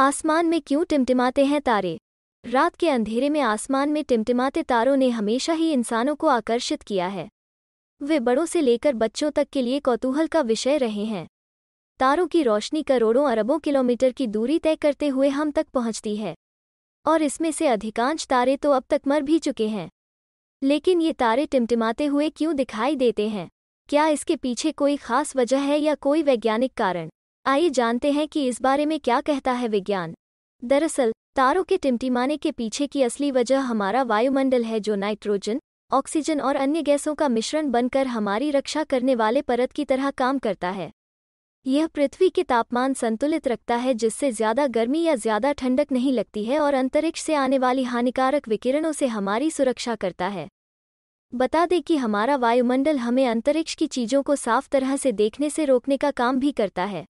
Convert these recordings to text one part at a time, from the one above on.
आसमान में क्यों टिमटिमाते हैं तारे रात के अंधेरे में आसमान में टिमटिमाते तारों ने हमेशा ही इंसानों को आकर्षित किया है वे बड़ों से लेकर बच्चों तक के लिए कौतूहल का विषय रहे हैं तारों की रोशनी करोड़ों अरबों किलोमीटर की दूरी तय करते हुए हम तक पहुंचती है और इसमें से अधिकांश तारे तो अब तक मर भी चुके हैं लेकिन ये तारे टिमटिमाते हुए क्यों दिखाई देते हैं क्या इसके पीछे कोई खास वजह है या कोई वैज्ञानिक कारण आइए जानते हैं कि इस बारे में क्या कहता है विज्ञान दरअसल तारों के टिमटिमाने के पीछे की असली वजह हमारा वायुमंडल है जो नाइट्रोजन ऑक्सीजन और अन्य गैसों का मिश्रण बनकर हमारी रक्षा करने वाले परत की तरह काम करता है यह पृथ्वी के तापमान संतुलित रखता है जिससे ज्यादा गर्मी या ज्यादा ठंडक नहीं लगती है और अंतरिक्ष से आने वाली हानिकारक विकिरणों से हमारी सुरक्षा करता है बता दें कि हमारा वायुमंडल हमें अंतरिक्ष की चीज़ों को साफ तरह से देखने से रोकने का काम भी करता है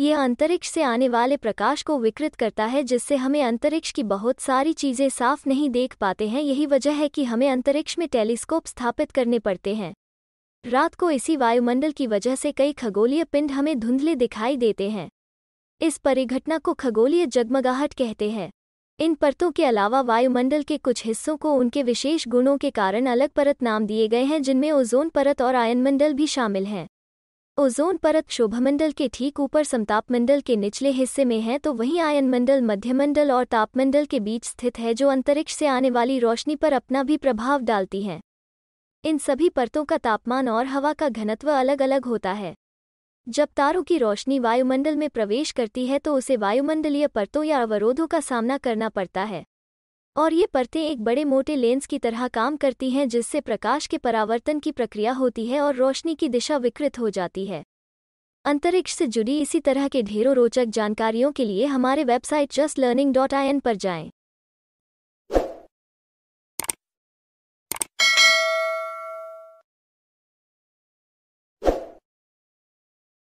ये अंतरिक्ष से आने वाले प्रकाश को विकृत करता है जिससे हमें अंतरिक्ष की बहुत सारी चीज़ें साफ नहीं देख पाते हैं यही वजह है कि हमें अंतरिक्ष में टेलीस्कोप स्थापित करने पड़ते हैं रात को इसी वायुमंडल की वजह से कई खगोलीय पिंड हमें धुंधले दिखाई देते हैं इस परिघटना को खगोलीय जगमगाहट कहते हैं इन परतों के अलावा वायुमंडल के कुछ हिस्सों को उनके विशेष गुणों के कारण अलग परत नाम दिए गए हैं जिनमें ओजोन परत और आयनमंडल भी शामिल हैं ओजोन परत शोभमंडल के ठीक ऊपर समतापमंडल के निचले हिस्से में है तो वहीं आयनमंडल मध्यमंडल और तापमंडल के बीच स्थित है जो अंतरिक्ष से आने वाली रोशनी पर अपना भी प्रभाव डालती हैं इन सभी परतों का तापमान और हवा का घनत्व अलग अलग होता है जब तारों की रोशनी वायुमंडल में प्रवेश करती है तो उसे वायुमंडलीय परतों या अवरोधों का सामना करना पड़ता है और ये परतें एक बड़े मोटे लेंस की तरह काम करती हैं जिससे प्रकाश के परावर्तन की प्रक्रिया होती है और रोशनी की दिशा विकृत हो जाती है अंतरिक्ष से जुड़ी इसी तरह के ढेरों रोचक जानकारियों के लिए हमारे website just learning dot I N पर जाएं